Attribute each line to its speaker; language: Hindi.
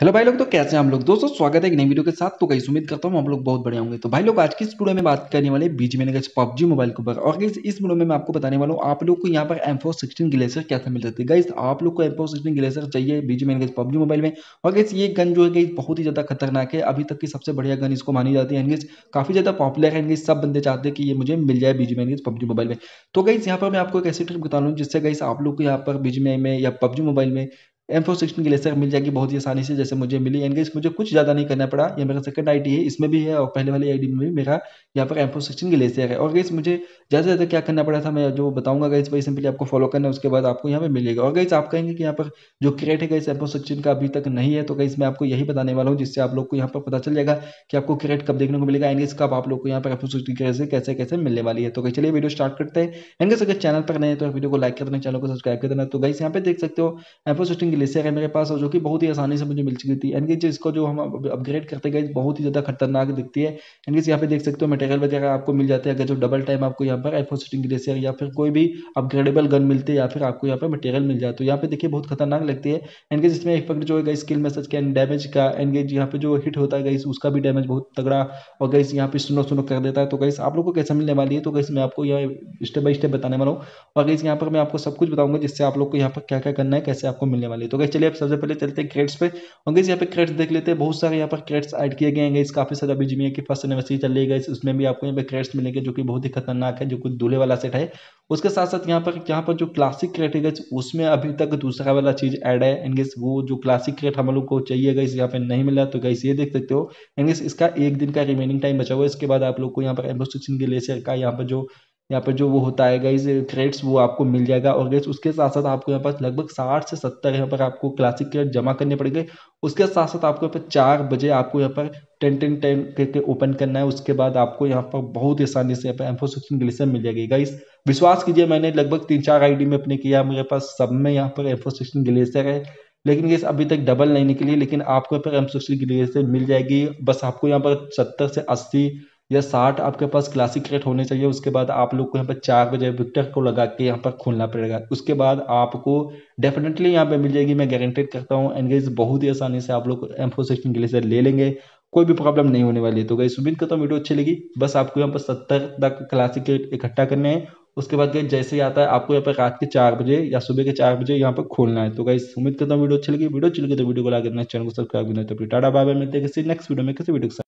Speaker 1: हेलो भाई लोग तो कैसे हैं हम लोग दोस्तों स्वागत है एक नई वीडियो के साथ तो कई उम्मीद करता हूँ हम लोग बहुत बढ़िया होंगे तो भाई लोग आज की इस वीडियो में बात करने वाले बीच में लगे पबजी मोबाइल के ऊपर और इस वीडियो में मैं आपको बताने वाला हूँ आप लोग को यहाँ पर एम फोर सिक्सटीन ग्लेसर कैसे मिल सकती है गाइस आप लोग को एम फोर सिक्सटीन ग्लेसर चाहिए बीच में लगे पबजी मोबाइल में और गैस ये गन जो है बहुत ही ज्यादा खतरनाक है अभी तक की सबसे बढ़िया गन इसको मानी जाती है एनगेज काफी ज्यादा पॉपुलर है एनगेज सब बंदे चाहते हैं कि ये मुझे मिल जाए बीच में पबजी मोबाइल में तो गाइस यहाँ पर मैं आपको एक ऐसी ट्रिक बता लूँ जिससे गाइस आप लोग को यहाँ पर बीच में या पबजी मोबाइल में एम फोर सिक्सटीन की लेसर मिल जाएगी बहुत ही आसानी से जैसे मुझे मिली एंड मुझे कुछ ज़्यादा नहीं करना पड़ा ये मेरा सेकंड आईडी है इसमें भी है और पहले वाली आईडी में भी मेरा यहाँ पर एम फोर सिक्सटीन की लेसर है और गई मुझे ज़्यादा से ज़्यादा क्या करना पड़ा था मैं जो बताऊंगा गैस भाई सिंपली आपको फॉलो करना उसके बाद आपको यहाँ पर मिलेगा और गई आप कहेंगे कि यहाँ पर जो क्रेट है गैस एम फोर सिक्सटीन का अभी तक नहीं है तो गैस मैं आपको यही बताने वाला हूँ जिससे आप लोग को यहाँ पर पता चल जाएगा कि आपको क्रेट कब देखने को मिलेगा एंड कब आप लोग को यहाँ पर एम फोर सिक्सटीन कैसे कैसे कैसे मिलने वाली है तो गई चलिए वीडियो स्टार्ट करते हैं एंड अगर चैनल पर नए तो वीडियो को लाइक कर देना चैनल को सब्सक्राइब कर देना तो गई यहाँ पर देख सकते हो एम फोर सिक्सटीन लिस्ट है मेरे पास और जो कि बहुत ही आसानी से मुझे मिल चुकी थी एनगेज इसको जो हम अपग्रेड करते गए बहुत ही ज़्यादा खतरनाक दिखती है एनगेज यहाँ पे देख सकते हो मटेरियल वगैरह आपको मिल जाते हैं अगर जो डबल टाइम आपको यहाँ पर एफोसिटिंग ग्लेसियर या फिर कोई भी अपग्रेडेबल गन मिलती है या फिर आपको यहाँ पर मटेरियल मिल जाता तो है यहाँ पे देखिए बहुत खतरनाक लगती है एनगेज इसमें एक जो है guys skill message and damage का एनगेज यहाँ पे जो हिट होता है गई उसका भी डैमेज बहुत तगड़ा और गई यहाँ पे सुनो सुनो कर देता है तो गई आप लोग को कैसे मिलने वाली है तो गई मैं आपको यहाँ स्टेप बाई स्टेप बताने वाला हूँ और गई यहाँ पर मैं आपको सब कुछ बताऊंगा जिससे आप लोग को यहाँ पर क्या क्या करना है कैसे आपको मिलने वाले तो गई चलिए आप सबसे पहले चलते हैं क्रेड्स पे और गई यहाँ पे क्रेड्स देख लेते हैं बहुत सारे यहाँ पर क्रेड्स ऐड किए गए हैं काफ़ी सारे अभी जिमी की फर्स्ट एनिवर्सरी चल रही है उसमें भी आपको यहाँ पे क्रेड्स मिलेंगे जो कि बहुत ही खतरनाक है जो कुछ दूल्हे वाला सेट है उसके साथ साथ यहाँ पर यहाँ पर जो क्लासिक क्रेट है उसमें अभी तक दूसरा वाला चीज़ ऐड है एंड एनगेस वो जो क्लासिक क्रेट हम लोग को चाहिए गई यहाँ पे नहीं मिला तो गई ये देख सकते हो एंड एनगेस इसका एक दिन का रिमेनिंग टाइम बचा हुआ है इसके बाद आप लोग को यहाँ पर एम्बोस्टिक्स ग्लेशियर का यहाँ पर जो यहाँ पर जो वो होता है गाइज क्रेड्स वो आपको मिल जाएगा और गाइज उसके साथ साथ आपको यहाँ पास लगभग साठ से सत्तर यहाँ पर आपको क्लासिक क्रेड जमा करने पड़ेंगे उसके साथ साथ आपको यहाँ पर चार बजे आपको यहाँ पर टेन टेन टेन करके ओपन करना है उसके बाद आपको यहाँ पर बहुत आसानी से यहाँ पर एम्फोसिक्सिन ग्लेशियर मिल जाएगी गाइस विश्वास कीजिए मैंने लगभग तीन चार आई में अपने किया मेरे पास सब में यहाँ पर एम्फोसिक्सिन ग्लेशियर है लेकिन ये अभी तक डबल नहीं निकली लेकिन आपको यहाँ पर एम्फोसिक्सिन ग्लेसर मिल जाएगी बस आपको यहाँ पर सत्तर से अस्सी या साठ आपके पास क्लासिक रेट होने चाहिए उसके बाद आप लोग को यहाँ पर चार बजे विक्टर को लगा के यहाँ पर खोलना पड़ेगा उसके बाद आपको डेफिनेटली यहाँ पे मिल जाएगी मैं गारंटेड करता हूँ एंड बहुत ही आसानी से आप लोग एम फोर सिक्सटीन ग्लेसर ले लेंगे कोई भी प्रॉब्लम नहीं होने वाली है तो गई सुबिन का तो वीडियो अच्छी लगी बस आपको यहाँ पर सत्तर तक क्लासिक रेट इकट्ठा करने हैं उसके बाद गई जैसे ही आता है आपको यहाँ पर रात के चार बजे या सुबह के चार बजे यहाँ पर खोलना है तो गई उम्मीद करता हूँ वीडियो अच्छी लगी वीडियो अच्छी लगी तो वीडियो को लागे चैनल को सब्सक्राइब करना तो टाटा बाबा मिलते हैं किसी नेक्स्ट वीडियो में किसी वीडियो